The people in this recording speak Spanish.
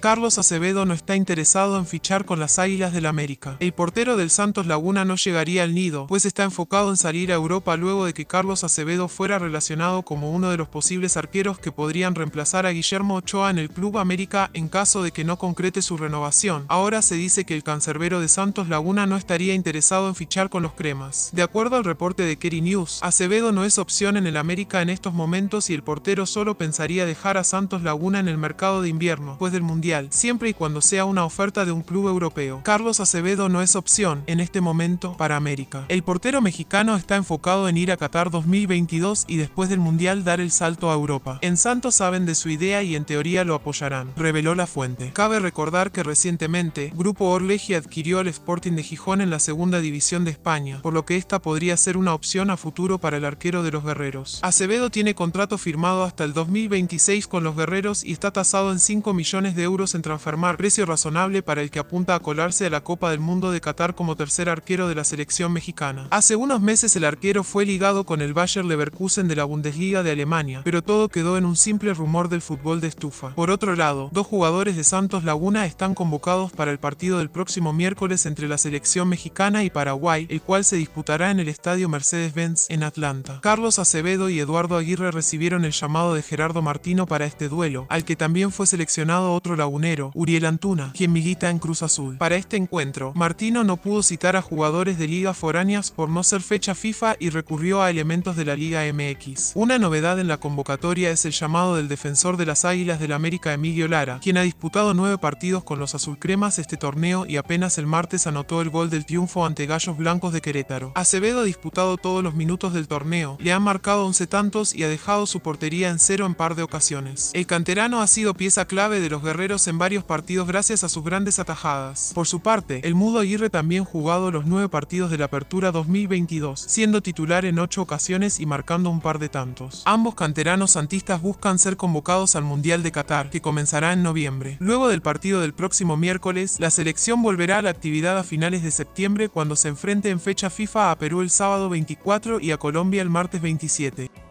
Carlos Acevedo no está interesado en fichar con las Águilas del América. El portero del Santos Laguna no llegaría al nido, pues está enfocado en salir a Europa luego de que Carlos Acevedo fuera relacionado como uno de los posibles arqueros que podrían reemplazar a Guillermo Ochoa en el Club América en caso de que no concrete su renovación. Ahora se dice que el cancerbero de Santos Laguna no estaría interesado en fichar con los cremas. De acuerdo al reporte de Kerry News, Acevedo no es opción en el América en estos momentos y el portero solo pensaría dejar a Santos Laguna en el mercado de invierno, pues del Mundial siempre y cuando sea una oferta de un club europeo. Carlos Acevedo no es opción, en este momento, para América. El portero mexicano está enfocado en ir a Qatar 2022 y después del Mundial dar el salto a Europa. En Santos saben de su idea y en teoría lo apoyarán, reveló la fuente. Cabe recordar que recientemente, Grupo Orleji adquirió al Sporting de Gijón en la segunda división de España, por lo que esta podría ser una opción a futuro para el arquero de los guerreros. Acevedo tiene contrato firmado hasta el 2026 con los guerreros y está tasado en 5 millones de euros en transformar precio razonable para el que apunta a colarse a la Copa del Mundo de Qatar como tercer arquero de la selección mexicana. Hace unos meses el arquero fue ligado con el Bayer Leverkusen de la Bundesliga de Alemania, pero todo quedó en un simple rumor del fútbol de estufa. Por otro lado, dos jugadores de Santos Laguna están convocados para el partido del próximo miércoles entre la selección mexicana y Paraguay, el cual se disputará en el estadio Mercedes-Benz en Atlanta. Carlos Acevedo y Eduardo Aguirre recibieron el llamado de Gerardo Martino para este duelo, al que también fue seleccionado otro Uriel Antuna, quien milita en Cruz Azul. Para este encuentro, Martino no pudo citar a jugadores de ligas foráneas por no ser fecha FIFA y recurrió a elementos de la Liga MX. Una novedad en la convocatoria es el llamado del defensor de las Águilas del América Emilio Lara, quien ha disputado nueve partidos con los azulcremas este torneo y apenas el martes anotó el gol del triunfo ante Gallos Blancos de Querétaro. Acevedo ha disputado todos los minutos del torneo, le ha marcado 11 tantos y ha dejado su portería en cero en par de ocasiones. El canterano ha sido pieza clave de los guerreros en varios partidos gracias a sus grandes atajadas. Por su parte, el Mudo Aguirre también jugado los nueve partidos de la Apertura 2022, siendo titular en ocho ocasiones y marcando un par de tantos. Ambos canteranos santistas buscan ser convocados al Mundial de Qatar, que comenzará en noviembre. Luego del partido del próximo miércoles, la selección volverá a la actividad a finales de septiembre cuando se enfrente en fecha FIFA a Perú el sábado 24 y a Colombia el martes 27.